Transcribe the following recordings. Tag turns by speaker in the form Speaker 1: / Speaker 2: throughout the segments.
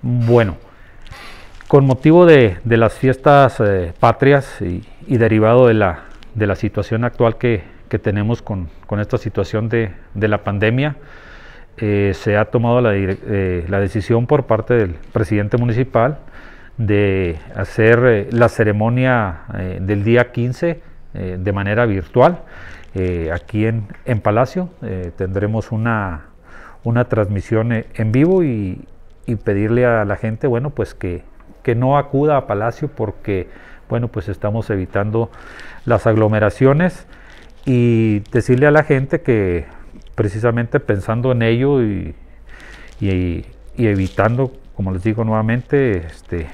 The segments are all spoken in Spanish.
Speaker 1: Bueno, con motivo de, las fiestas eh, patrias y, derivado de la, situación actual que, tenemos con, esta situación de, la pandemia, eh, se ha tomado eh, la, decisión por parte del presidente municipal de hacer la ceremonia del día 15 de manera virtual. aquí en, en Palacio tendremos una, una transmisión en vivo y, y pedirle a la gente, bueno, pues que, que no acuda a Palacio porque, bueno, pues estamos evitando las aglomeraciones y decirle a la gente que precisamente pensando en ello y, evitando, como les digo nuevamente, este,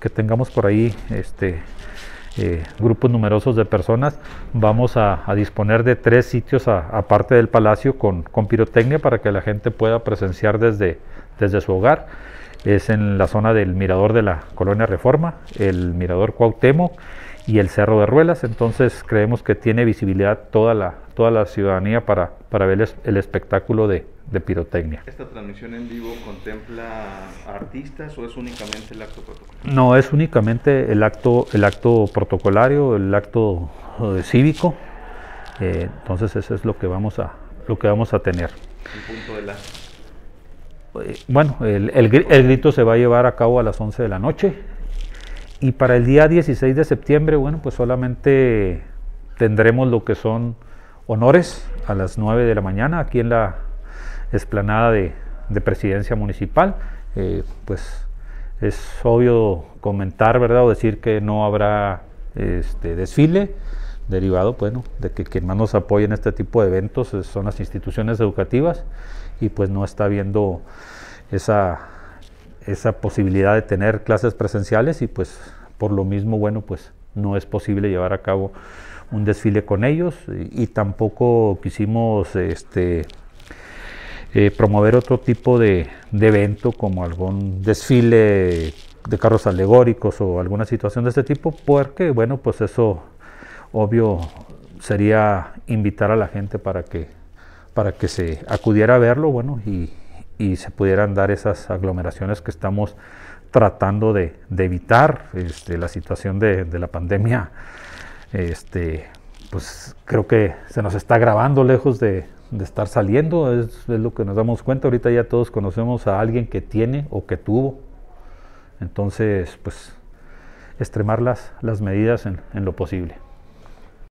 Speaker 1: que tengamos por ahí este, eh, grupos numerosos de personas, vamos a, disponer de tres sitios aparte del palacio con, con pirotecnia para que la gente pueda presenciar desde, desde su hogar. Es en la zona del mirador de la Colonia Reforma, el mirador Cuauhtémoc y el Cerro de Ruelas. Entonces creemos que tiene visibilidad toda la, toda la ciudadanía para, para ver el, espectáculo de, pirotecnia. ¿Esta transmisión en vivo contempla artistas o es únicamente el acto protocolario? No, es únicamente el acto, el acto protocolario, el acto eh, cívico. Eh, entonces eso es lo que vamos a, lo que vamos a tener. punto de bueno, el, grito se va a llevar a cabo a las 11 de la noche. Y para el día 16 de septiembre, bueno, pues solamente tendremos lo que son honores a las 9 de la mañana aquí en la esplanada de, presidencia municipal. Eh, pues es obvio comentar, ¿verdad? O decir que no habrá este, desfile derivado bueno, de que quien más nos apoya en este tipo de eventos son las instituciones educativas y pues no está viendo esa, esa posibilidad de tener clases presenciales y pues por lo mismo, bueno, pues no es posible llevar a cabo un desfile con ellos y, tampoco quisimos este, eh, promover otro tipo de, evento como algún desfile de carros alegóricos o alguna situación de este tipo porque bueno pues eso obvio sería invitar a la gente para que, para que se acudiera a verlo, bueno, y, se pudieran dar esas aglomeraciones que estamos tratando de, evitar. Este, la situación de, la pandemia, este, pues creo que se nos está grabando lejos de, estar saliendo, es, lo que nos damos cuenta. Ahorita ya todos conocemos a alguien que tiene o que tuvo. Entonces, pues, extremar las, las medidas en lo posible.